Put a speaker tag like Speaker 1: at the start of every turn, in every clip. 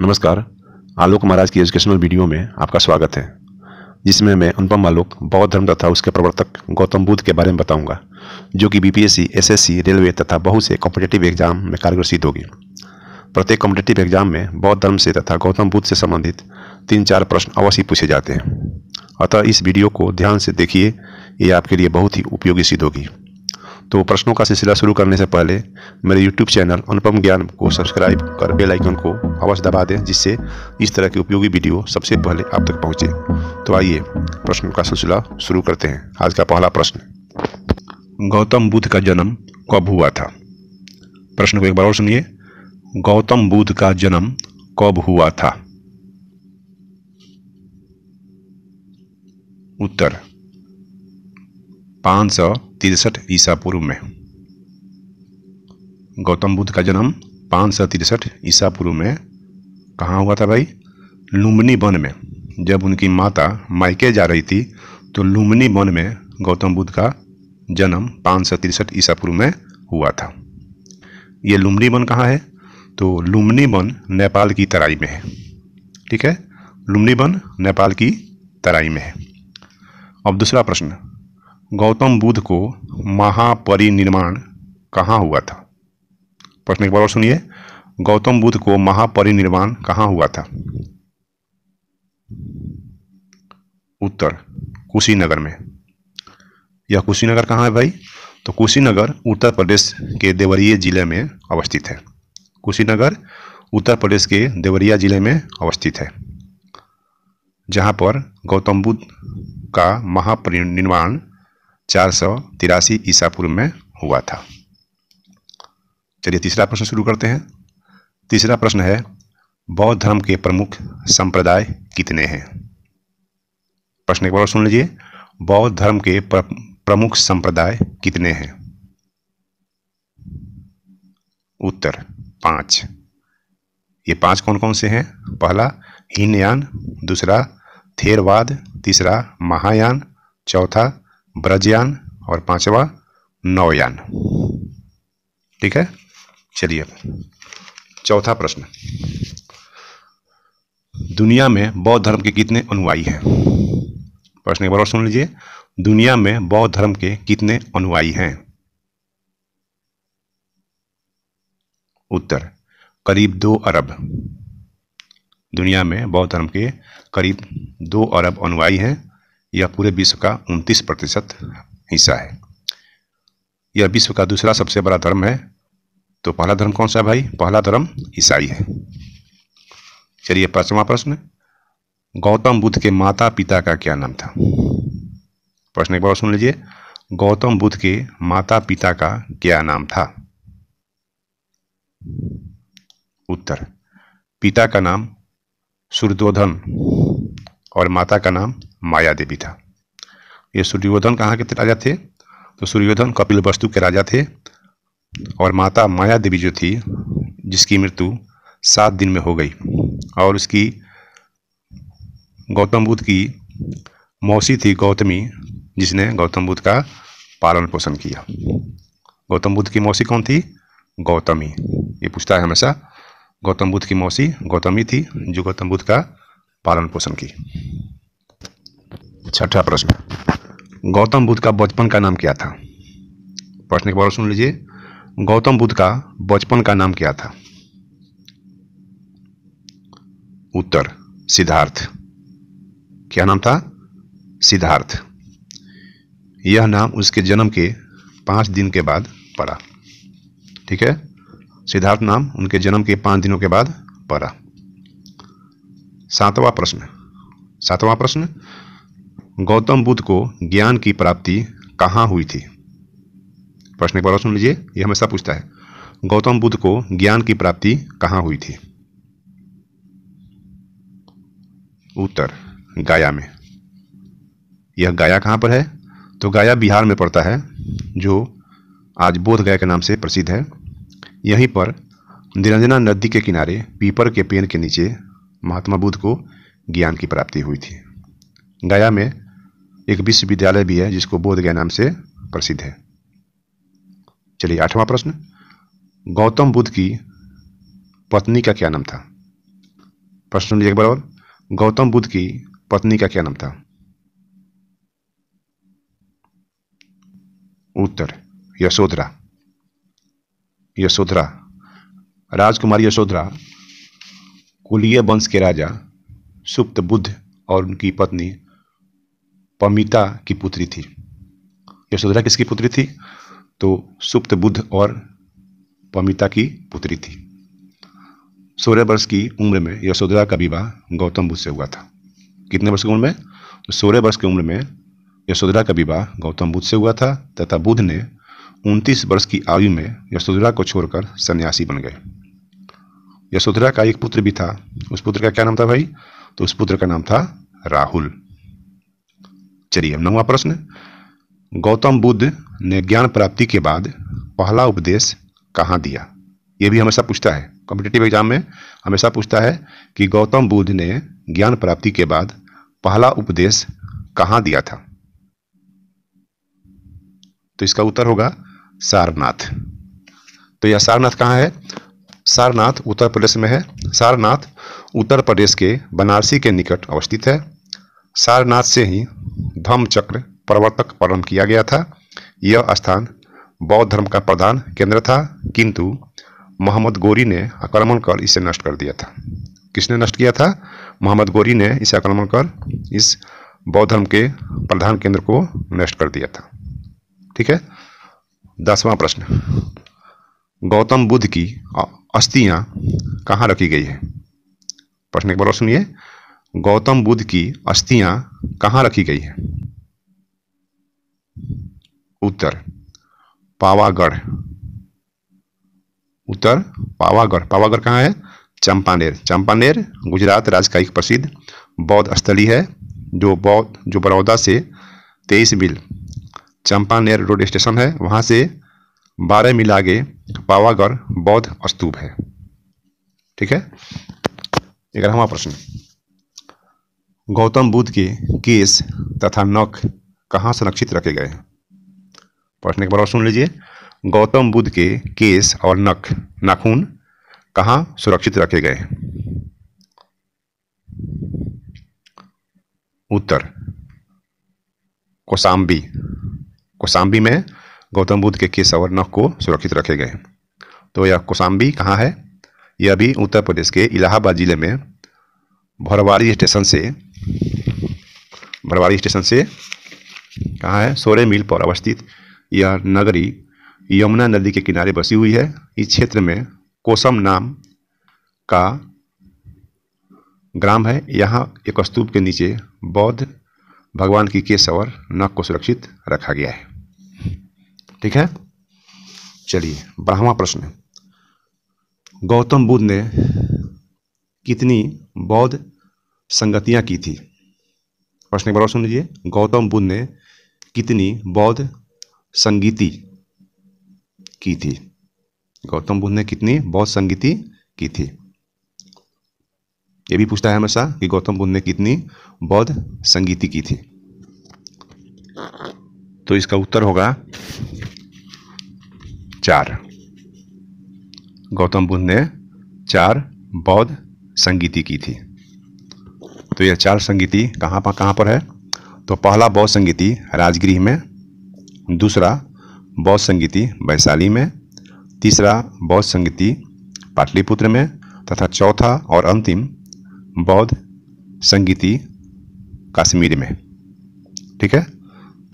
Speaker 1: नमस्कार आलोक महाराज की educational video में आपका स्वागत है जिसमें मैं अनुपम आलोक बौद्ध धर्म तथा उसके प्रवर्तक गौतम बुद्ध के बारे में बताऊंगा जो कि बीपीएससी, एसएससी, रेलवे तथा बहुत से कॉम्पिटेटिव एग्जाम में कारगर सिद्ध होगी प्रत्येक कॉम्पिटेटिव एग्जाम में बौद्ध धर्म से तथा गौतम बुद्ध से संबंधित तीन चार प्रश्न अवश्य पूछे जाते हैं अतः इस वीडियो को ध्यान से देखिए ये आपके लिए बहुत ही उपयोगी सिद्ध होगी तो प्रश्नों का सिलसिला शुरू करने से पहले मेरे यूट्यूब चैनल अनुपम ज्ञान को सब्सक्राइब कर बेल आइकन को अवश्य दबा दें जिससे इस तरह की उपयोगी वीडियो सबसे पहले आप तक पहुंचे तो आइए प्रश्नों का सिलसिला शुरू करते हैं आज का पहला प्रश्न गौतम बुद्ध का जन्म कब हुआ था प्रश्न को एक बार और सुनिए गौतम बुद्ध का जन्म कब हुआ था उत्तर पाँच सौ तिरसठ ईसा पूर्व में गौतम बुद्ध का जन्म पाँच सौ तिरसठ ईसा पूर्व में कहाँ हुआ था भाई लुम्बनी वन में जब उनकी माता मायके जा रही थी तो लुम्बनी वन में गौतम बुद्ध का जन्म पाँच सौ तिरसठ ईसा पूर्व में हुआ था ये लुम्बनी वन कहाँ है तो लुम्बनी वन नेपाल की तराई में है ठीक है लुम्बनी वन नेपाल की तराई में है अब दूसरा प्रश्न गौतम बुद्ध को महापरिनिर्माण कहाँ हुआ था प्रश्न एक बार और सुनिए गौतम बुद्ध को महापरिनिर्वाण कहाँ हुआ था उत्तर कुशीनगर में यह कुशीनगर कहाँ है भाई तो कुशीनगर उत्तर प्रदेश के देवरिया जिले में अवस्थित है कुशीनगर उत्तर प्रदेश के देवरिया जिले में अवस्थित है जहाँ पर गौतम बुद्ध का महापरिनिर्वाण चार सौ तिरासी ईसा पूर्व में हुआ था चलिए तीसरा प्रश्न शुरू करते हैं तीसरा प्रश्न है बौद्ध धर्म के प्रमुख संप्रदाय कितने हैं प्रश्न एक बार सुन लीजिए बौद्ध धर्म के प्रमुख संप्रदाय कितने हैं उत्तर पांच ये पांच कौन कौन से हैं पहला हीनयान दूसरा थेरवाद तीसरा महायान चौथा ब्रजयान और पांचवा नौयान ठीक है चलिए चौथा प्रश्न दुनिया में बौद्ध धर्म के कितने अनुयायी हैं प्रश्न एक बार और सुन लीजिए दुनिया में बौद्ध धर्म के कितने अनुयायी हैं उत्तर करीब दो अरब दुनिया में बौद्ध धर्म के करीब दो अरब अनुयायी हैं यह पूरे विश्व का उनतीस प्रतिशत हिस्सा है यह विश्व का दूसरा सबसे बड़ा धर्म है तो पहला धर्म कौन सा भाई पहला धर्म ईसाई है चलिए पांचवा प्रश्न गौतम बुद्ध के माता पिता का क्या नाम था प्रश्न एक बार सुन लीजिए गौतम बुद्ध के माता पिता का क्या नाम था उत्तर पिता का नाम सूर्योधन और माता का नाम माया देवी था ये सूर्योधन कहाँ के राजा थे तो सूर्योधन कपिल वस्तु के राजा थे और माता माया देवी जो थी जिसकी मृत्यु सात दिन में हो गई और उसकी गौतम बुद्ध की मौसी थी गौतमी जिसने गौतम बुद्ध का पालन पोषण किया गौतम बुद्ध की मौसी कौन थी गौतमी ये पूछता है हमेशा गौतम बुद्ध की मौसी गौतमी थी जो गौतम बुद्ध का पालन पोषण की छठा प्रश्न गौतम बुद्ध का बचपन का नाम क्या था प्रश्न के बारे सुन लीजिए गौतम बुद्ध का बचपन का नाम क्या था उत्तर सिद्धार्थ क्या नाम था सिद्धार्थ यह नाम उसके जन्म के पाँच दिन के बाद पड़ा ठीक है सिद्धार्थ नाम उनके जन्म के पाँच दिनों के बाद पड़ा सातवां प्रश्न सातवां प्रश्न गौतम बुद्ध को ज्ञान की प्राप्ति कहाँ हुई थी प्रश्न एक बार सुन लीजिए ये हमेशा पूछता है गौतम बुद्ध को ज्ञान की प्राप्ति कहाँ हुई थी उत्तर गाया में यह गाया कहाँ पर है तो गाया बिहार में पड़ता है जो आज बोध गया के नाम से प्रसिद्ध है यहीं पर निरंजना नदी के किनारे पीपर के पेड़ के नीचे महात्मा बुद्ध को ज्ञान की प्राप्ति हुई थी गया में एक विश्वविद्यालय भी है जिसको बोध गया नाम से प्रसिद्ध है चलिए आठवां प्रश्न गौतम बुद्ध की पत्नी का क्या नाम था प्रश्न एक बार और गौतम बुद्ध की पत्नी का क्या नाम था उत्तर यशोधरा यशोधरा राजकुमारी यशोधरा कुलीय वंश के राजा सुप्त बुद्ध और उनकी पत्नी पमिता की पुत्री थी यशोधरा किसकी पुत्री थी तो सुप्त बुद्ध और पमिता की पुत्री थी सोलह वर्ष की उम्र में यशोधरा का विवाह गौतम बुद्ध से हुआ था कितने वर्ष की उम्र में तो सोलह वर्ष की उम्र में यशोधरा का विवाह गौतम बुद्ध से हुआ था तथा बुद्ध ने उनतीस वर्ष की आयु में यशोधरा को छोड़कर सन्यासी बन गए यशोधरा का एक पुत्र भी था उस पुत्र का क्या नाम था भाई तो उस पुत्र का नाम था राहुल चलिए नौवा प्रश्न गौतम बुद्ध ने ज्ञान प्राप्ति के बाद पहला उपदेश कहाँ दिया ये भी हमेशा पूछता है कॉम्पिटेटिव एग्जाम में हमेशा पूछता है कि गौतम बुद्ध ने ज्ञान प्राप्ति के बाद पहला उपदेश कहाँ दिया था तो इसका उत्तर होगा सारनाथ तो यह सारनाथ कहाँ है सारनाथ उत्तर प्रदेश में है सारनाथ उत्तर प्रदेश के बनारसी के निकट अवस्थित है सारनाथ से ही धम्म चक्र प्रवर्तक प्रारंभ किया गया था यह स्थान बौद्ध धर्म का प्रधान केंद्र था किंतु मोहम्मद गोरी ने आक्रमण कर इसे नष्ट कर दिया था किसने नष्ट किया था मोहम्मद गोरी ने इसे आक्रमण कर इस बौद्ध धर्म के प्रधान केंद्र को नष्ट कर दिया था ठीक है दसवां प्रश्न गौतम बुद्ध की अस्थियां कहाँ रखी गई है प्रश्न एक बार सुनिए गौतम बुद्ध की अस्थियां कहाँ रखी गई हैं उत्तर पावागढ़ उत्तर पावागढ़ पावागढ़ कहां है चंपानेर चंपानेर गुजरात राज्य का एक प्रसिद्ध बौद्ध स्थली है जो बौद्ध जो बड़ौदा से तेईस मील चंपानेर रोड स्टेशन है वहां से बारह मील आगे पावागढ़ बौद्ध स्तूप है ठीक है ग्यारहवा प्रश्न गौतम बुद्ध के केस तथा नख कहाँ संरक्षित रखे गए प्रश्न के बार और सुन लीजिए गौतम बुद्ध के केस और नख नाखून कहाँ सुरक्षित रखे गए उत्तर कोसाम्बी कोसाम्बी में गौतम बुद्ध के केस और नख को सुरक्षित रखे गए तो यह कोसाम्बी कहाँ है यह भी उत्तर प्रदेश के इलाहाबाद जिले में भरवारी स्टेशन से बरवाड़ी स्टेशन से कहाँ है सोरे मील पर अवस्थित यह नगरी यमुना नदी के किनारे बसी हुई है इस क्षेत्र में कोसम नाम का ग्राम है यहाँ एक स्तूप के नीचे बौद्ध भगवान की केसवर नक को सुरक्षित रखा गया है ठीक है चलिए बारहवा प्रश्न गौतम बुद्ध ने कितनी बौद्ध संगतियां की थी प्रश्न एक और सुन लीजिए गौतम बुद्ध ने कितनी बौद्ध संगीति की थी गौतम बुद्ध ने कितनी बौद्ध संगीति की थी यह भी पूछता है हमेशा कि गौतम बुद्ध ने कितनी बौद्ध संगीति की थी तो इसका उत्तर होगा चार गौतम बुद्ध ने चार बौद्ध संगीति की थी तो यह चार संगीति कहाँ पर कहाँ पर है तो पहला बौद्ध संगीति राजगृह में दूसरा बौद्ध संगीति वैशाली में तीसरा बौद्ध संगीति पाटलिपुत्र में तथा चौथा और अंतिम बौद्ध संगीति कश्मीर में ठीक है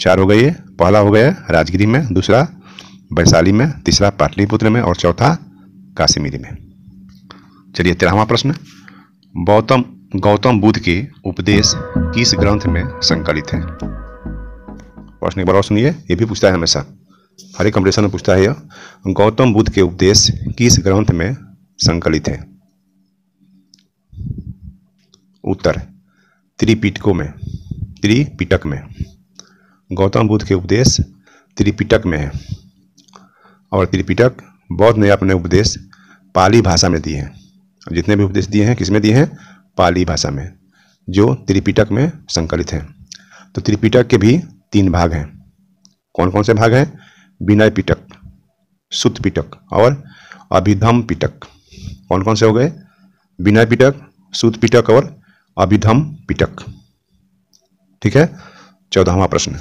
Speaker 1: चार हो गए पहला हो गया राजगिरी में दूसरा वैशाली में तीसरा पाटलिपुत्र में और चौथा काश्मीरी में चलिए तेरहवा प्रश्न गौतम गौतम बुद्ध के उपदेश किस ग्रंथ में संकलित है प्रश्न एक बार और सुनिए ये भी पूछता है हमेशा हर एक में पूछता है यह गौतम बुद्ध के उपदेश किस ग्रंथ में संकलित है उत्तर त्रिपिटकों में त्रिपिटक में गौतम बुद्ध के उपदेश त्रिपिटक में है और त्रिपिटक बौद्ध ने अपने उपदेश पाली भाषा में दिए हैं जितने भी उपदेश दिए हैं किसमें दिए हैं पाली भाषा में जो त्रिपिटक में संकलित हैं तो त्रिपिटक के भी तीन भाग हैं कौन कौन से भाग हैं विनय पिटक सुत पिटक और अभिधम पिटक कौन कौन से हो गए विनय पिटक सुत पिटक और अभिधम पिटक ठीक है चौदहवा प्रश्न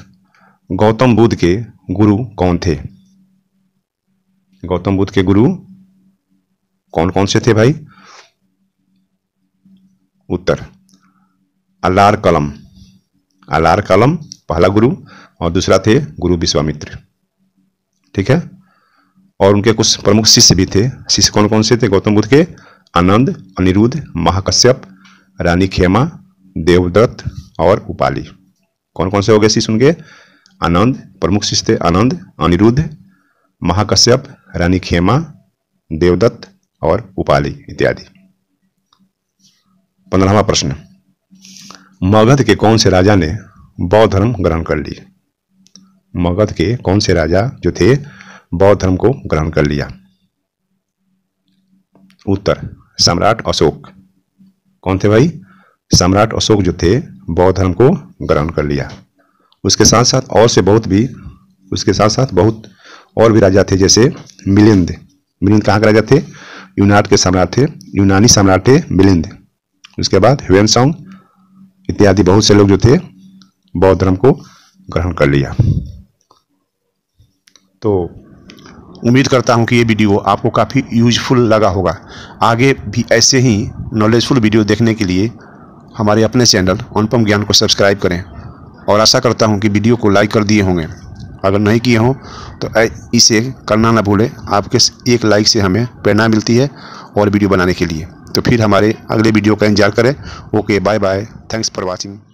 Speaker 1: गौतम बुद्ध के गुरु कौन थे गौतम बुद्ध के गुरु कौन कौन से थे भाई उत्तर अलार कलम अलार कलम पहला गुरु और दूसरा थे गुरु विश्वामित्र ठीक है और उनके कुछ प्रमुख शिष्य भी थे शिष्य कौन कौन से थे गौतम बुद्ध के आनंद अनिरुद्ध महाकश्यप रानी खेमा देवदत्त और उपाली कौन कौन से हो गए शिष्य उनके आनंद प्रमुख शिष्य थे आनंद अनिरुद्ध महाकश्यप रानी खेमा देवदत्त और उपाली इत्यादि पंद्रहवा प्रश्न मगध के कौन से राजा ने बौद्ध धर्म ग्रहण कर ली मगध के कौन से राजा जो थे बौद्ध धर्म को ग्रहण कर लिया उत्तर सम्राट अशोक कौन थे भाई सम्राट अशोक जो थे बौद्ध धर्म को ग्रहण कर लिया उसके साथ साथ और से बहुत भी उसके साथ साथ बहुत और भी राजा थे जैसे मिलिंद मिलिंद कहाँ के राजा थे यूनान के सम्राट थे यूनानी सम्राट थे मिलिंद उसके बाद ह्यूएन सॉन्ग इत्यादि बहुत से लोग जो थे बौद्ध धर्म को ग्रहण कर लिया तो उम्मीद करता हूं कि ये वीडियो आपको काफ़ी यूजफुल लगा होगा आगे भी ऐसे ही नॉलेजफुल वीडियो देखने के लिए हमारे अपने चैनल अनुपम ज्ञान को सब्सक्राइब करें और आशा करता हूं कि वीडियो को लाइक कर दिए होंगे अगर नहीं किए हों तो इसे करना ना भूलें आपके एक लाइक से हमें प्रेरणा मिलती है और वीडियो बनाने के लिए तो फिर हमारे अगले वीडियो का इंतजार करें okay bye bye thanks for watching